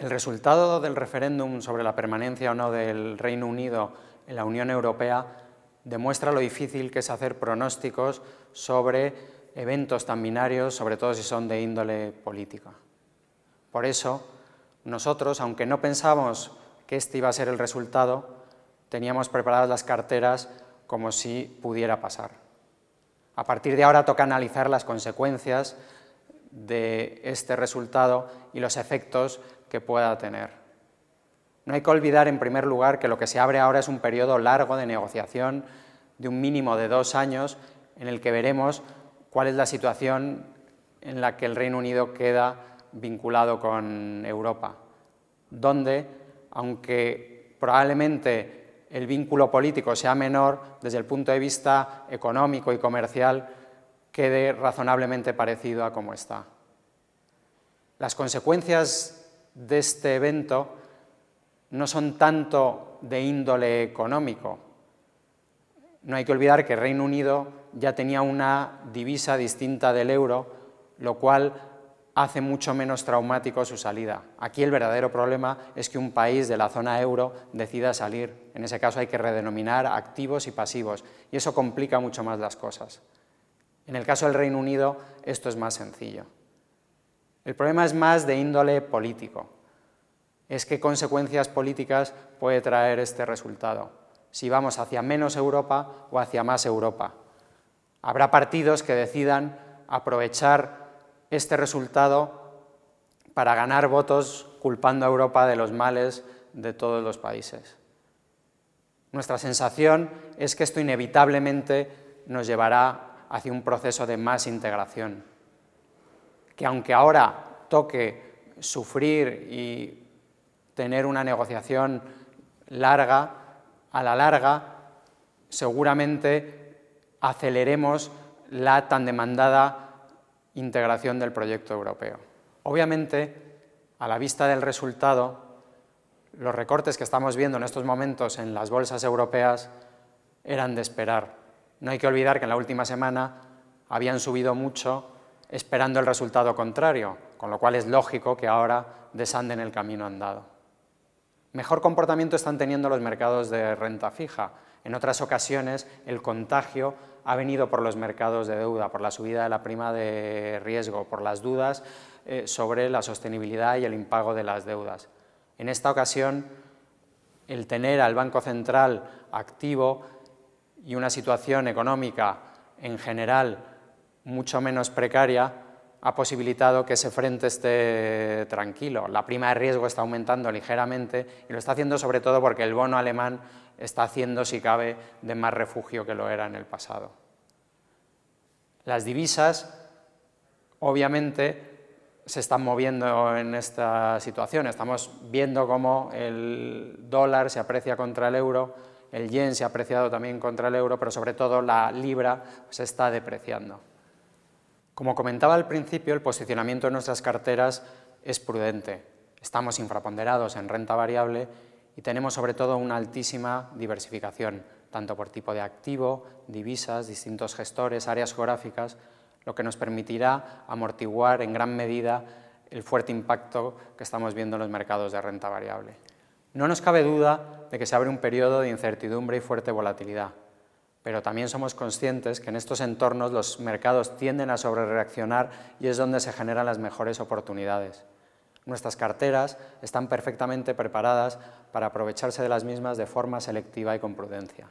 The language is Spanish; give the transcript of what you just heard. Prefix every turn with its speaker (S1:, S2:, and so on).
S1: El resultado del referéndum sobre la permanencia o no del Reino Unido en la Unión Europea demuestra lo difícil que es hacer pronósticos sobre eventos tan binarios, sobre todo si son de índole política. Por eso, nosotros, aunque no pensamos que este iba a ser el resultado, teníamos preparadas las carteras como si pudiera pasar. A partir de ahora toca analizar las consecuencias de este resultado y los efectos que pueda tener. No hay que olvidar, en primer lugar, que lo que se abre ahora es un periodo largo de negociación de un mínimo de dos años en el que veremos cuál es la situación en la que el Reino Unido queda vinculado con Europa, donde, aunque probablemente el vínculo político sea menor, desde el punto de vista económico y comercial quede razonablemente parecido a cómo está. Las consecuencias de este evento no son tanto de índole económico. No hay que olvidar que Reino Unido ya tenía una divisa distinta del euro, lo cual hace mucho menos traumático su salida. Aquí el verdadero problema es que un país de la zona euro decida salir. En ese caso hay que redenominar activos y pasivos, y eso complica mucho más las cosas. En el caso del Reino Unido esto es más sencillo. El problema es más de índole político. Es qué consecuencias políticas puede traer este resultado. Si vamos hacia menos Europa o hacia más Europa. Habrá partidos que decidan aprovechar este resultado para ganar votos culpando a Europa de los males de todos los países. Nuestra sensación es que esto inevitablemente nos llevará hacia un proceso de más integración. Que aunque ahora toque sufrir y tener una negociación larga, a la larga seguramente aceleremos la tan demandada integración del proyecto europeo. Obviamente, a la vista del resultado, los recortes que estamos viendo en estos momentos en las bolsas europeas eran de esperar. No hay que olvidar que en la última semana habían subido mucho esperando el resultado contrario, con lo cual es lógico que ahora desanden el camino andado. Mejor comportamiento están teniendo los mercados de renta fija. En otras ocasiones el contagio ha venido por los mercados de deuda, por la subida de la prima de riesgo, por las dudas eh, sobre la sostenibilidad y el impago de las deudas. En esta ocasión, el tener al Banco Central activo y una situación económica en general mucho menos precaria ha posibilitado que ese frente esté tranquilo. La prima de riesgo está aumentando ligeramente y lo está haciendo sobre todo porque el bono alemán está haciendo, si cabe, de más refugio que lo era en el pasado. Las divisas, obviamente, se están moviendo en esta situación. Estamos viendo cómo el dólar se aprecia contra el euro, el yen se ha apreciado también contra el euro, pero sobre todo la libra se está depreciando. Como comentaba al principio, el posicionamiento de nuestras carteras es prudente. Estamos infraponderados en renta variable y tenemos sobre todo una altísima diversificación, tanto por tipo de activo, divisas, distintos gestores, áreas geográficas, lo que nos permitirá amortiguar en gran medida el fuerte impacto que estamos viendo en los mercados de renta variable. No nos cabe duda de que se abre un periodo de incertidumbre y fuerte volatilidad, pero también somos conscientes que en estos entornos los mercados tienden a sobrereaccionar y es donde se generan las mejores oportunidades. Nuestras carteras están perfectamente preparadas para aprovecharse de las mismas de forma selectiva y con prudencia.